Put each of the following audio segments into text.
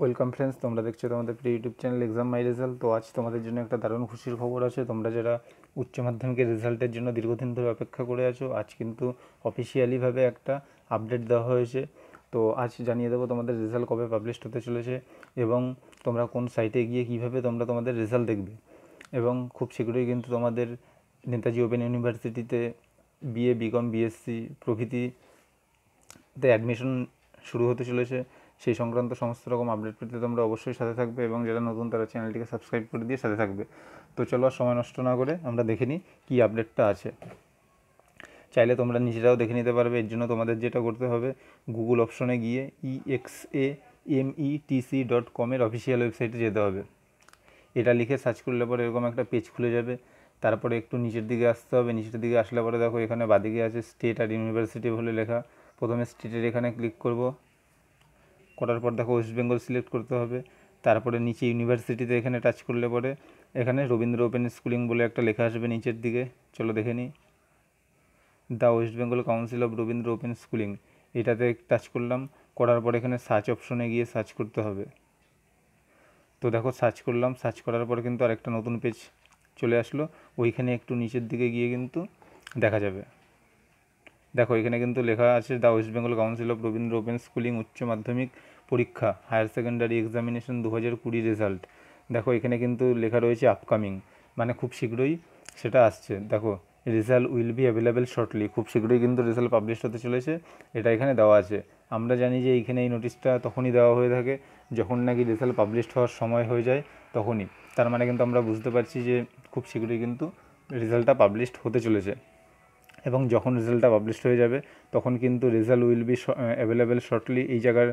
welcome friends তোমরা দেখছো তোমাদের প্রিয় YouTube channel Exam My Result তো আজ তোমাদের জন্য একটা দারুণ খুশির খবর আছে তোমরা যারা উচ্চ মাধ্যমিকের রেজাল্টের জন্য দীর্ঘদিন ধরে অপেক্ষা করে আছো আজ কিন্তু অফিসিয়ালিভাবে একটা আপডেট দেওয়া হয়েছে তো আজ জানিয়ে দেবো তোমাদের রেজাল্ট কবে পাবলিশ হতে চলেছে এবং তোমরা কোন সাইটে গিয়ে কিভাবে তোমরা তোমাদের রেজাল্ট দেখবে এবং খুব শীঘ্রই কিন্তু তোমাদের নেতাজি ওপেন ইউনিভার্সিটিতে বিএ বিকম বিএসসি প্রভৃতিতে অ্যাডমিশন শুরু হতে চলেছে সেই সংক্রান্ত সমস্ত রকম আপডেট পেতে তোমরা অবশ্যই সাথে থাকবে এবং যারা নতুন তারা চ্যানেলটিকে সাবস্ক্রাইব করে দিয়ে সাথে থাকবে তো চলো আর সময় নষ্ট না করে আমরা দেখে নিই কী আপডেটটা আছে চাইলে তোমরা নিজেরাও দেখে নিতে পারবে এর জন্য তোমাদের যেটা করতে হবে গুগল অপশনে গিয়ে e e A T C dot কমের অফিসিয়াল ওয়েবসাইটে যেতে হবে এটা লিখে সার্চ করলে পরে এরকম একটা পেজ খুলে যাবে তারপরে একটু নিচের দিকে আসতে হবে নিচের দিকে আসলে পরে দেখো এখানে বাদিকে আছে স্টেট আর ইউনিভার্সিটি বলে লেখা প্রথমে স্টেটের এখানে ক্লিক করব করার পর দেখো ওয়েস্ট বেঙ্গল সিলেক্ট করতে হবে তারপরে নিচে ইউনিভার্সিটিতে এখানে টাচ করলে পরে এখানে রবীন্দ্র ওপেন স্কুলিং বলে একটা লেখা আসবে নিচের দিকে চলো দেখে নিই the west Bengal council of Rabindra open schooling এটাতে টাচ করলাম করার পর এখানে সার্চ অপশনে গিয়ে সার্চ করতে হবে তো দেখো সার্চ করলাম সার্চ করার পর কিন্তু আরেকটা নতুন পেজ চলে আসলো ওইখানে একটু নিচের দিকে গিয়ে কিন্তু দেখা যাবে দেখো এখানে কিন্তু লেখা আছে the west Bengal council of Rabindra open schooling উচ্চ মাধ্যমিক পরীক্ষা হায়ার সেকেন্ডারি এক্সামিনেশন দু হাজার কুড়ি রেজাল্ট দেখো এখানে কিন্তু লেখা রয়েছে আপকামিং মানে খুব শীঘ্রই সেটা আসছে দেখো result will be available shortly খুব শীঘ্রই কিন্তু রেজাল্ট পাবলিশ হতে চলেছে এটা এখানে দেওয়া আছে আমরা জানি যে এইখানে এই নোটিশটা তখনই দেওয়া হয়ে থাকে যখন নাকি রেজাল্ট পাবলিশ হওয়ার সময় হয়ে যায় তখনই তার মানে কিন্তু আমরা বুঝতে পারছি যে খুব শীঘ্রই কিন্তু রেজাল্টটা পাবলিশড হতে চলেছে এবং যখন রেজাল্টটা পাবলিশড হয়ে যাবে তখন কিন্তু result will be available shortly এই জায়গার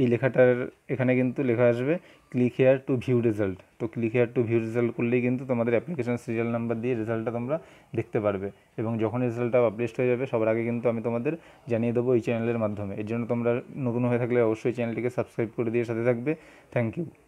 এই লেখাটার এখানে কিন্তু লেখা আসবে click here to view result তো click here to view result করলেই কিন্তু তোমাদের অ্যাপ্লিকেশন সিরিয়াল নাম্বার দিয়ে রেজাল্টটা তোমরা দেখতে পারবে এবং যখন রেজাল্টটা পাবলিশড হয়ে যাবে সবার আগে কিন্তু আমি তোমাদের জানিয়ে দেবো এই চ্যানেলের মাধ্যমে এর জন্য তোমরা নতুন হয়ে থাকলে অবশ্যই চ্যানেলটিকে সাবস্ক্রাইব করে দিয়ে সাথে থাকবে থ্যাংক ইউ